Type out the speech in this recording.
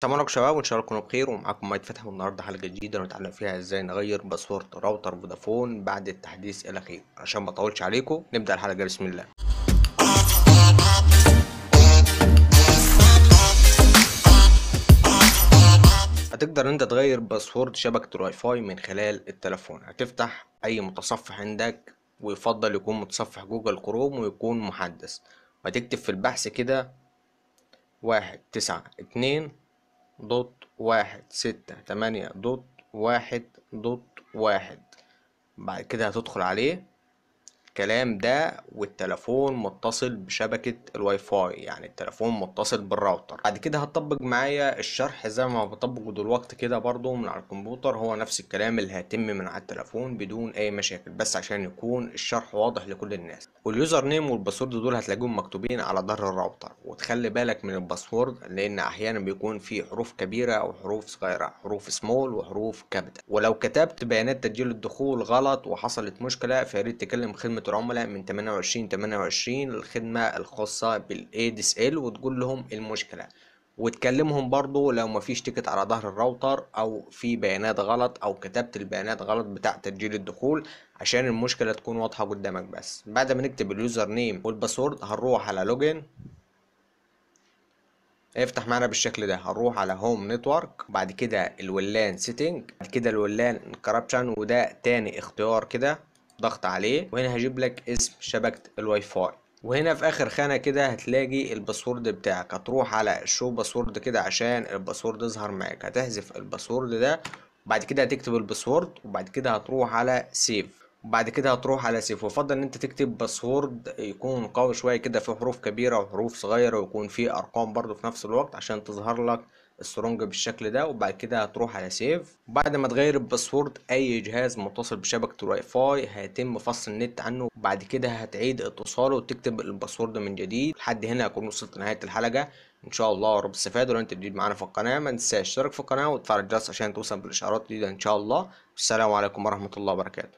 تمامك شباب وان شاء الله تكونوا بخير ومعاكم مايد فتح والنهارده حلقه جديده نتعلم فيها ازاي نغير باسورد راوتر فودافون بعد التحديث الاخير عشان ما اطولش عليكم نبدا الحلقه بسم الله هتقدر انت تغير باسورد شبكه الواي فاي من خلال التليفون هتفتح اي متصفح عندك ويفضل يكون متصفح جوجل كروم ويكون محدث وهتكتب في البحث كده واحد تسعة اتنين دوت واحد ستة تمانية دوت واحد دوت واحد بعد كده هتدخل عليه الكلام ده والتليفون متصل بشبكة الواي فاي يعني التليفون متصل بالراوتر بعد كده هتطبق معايا الشرح زي ما بطبقه دلوقتي كده برضو من على الكمبيوتر هو نفس الكلام اللي هيتم من على التليفون بدون اي مشاكل بس عشان يكون الشرح واضح لكل الناس واليوزر نيم والباسورد دول هتلاقيهم مكتوبين على ظهر الراوتر وتخلي بالك من الباسورد لان احيانا بيكون في حروف كبيرة او حروف صغيرة حروف سمول وحروف كابيتال ولو كتبت بيانات تسجيل الدخول غلط وحصلت مشكلة فياريت تكلم خدمة العملاء من 28 28 الخدمة الخاصة بال ADSL وتقول لهم المشكلة وتكلمهم برضو لو مفيش تيكت على ظهر الراوتر او في بيانات غلط او كتبت البيانات غلط بتاع تسجيل الدخول عشان المشكله تكون واضحه قدامك بس بعد ما نكتب اليوزر نيم والباسورد هنروح على لوجن افتح معنا بالشكل ده هنروح على هوم نتورك بعد كده الولان سيتنج بعد كده الولان انكربشن وده تاني اختيار كده ضغط عليه وهنا هجيب لك اسم شبكة الواي فاي وهنا في اخر خانه كده هتلاقي الباسورد بتاعك هتروح على شو باسورد كده عشان الباسورد يظهر معاك هتحذف الباسورد ده وبعد كده هتكتب الباسورد وبعد كده هتروح على سيف وبعد كده هتروح على سيف ويفضل ان انت تكتب باسورد يكون قوي شويه كده في حروف كبيره وحروف صغيره ويكون فيه ارقام برضو في نفس الوقت عشان تظهر لك السترونج بالشكل ده وبعد كده هتروح على سيف وبعد ما تغير الباسورد اي جهاز متصل بشبكه الواي فاي هيتم فصل النت عنه وبعد كده هتعيد اتصاله وتكتب الباسورد من جديد لحد هنا اكون وصلت لنهايه الحلقه ان شاء الله رب استفادوا لو انت جديد معانا في القناه ما تنساش تشترك في القناه وتفعل الجرس عشان توصل بالاشعارات الجديده ان شاء الله والسلام عليكم ورحمه الله وبركاته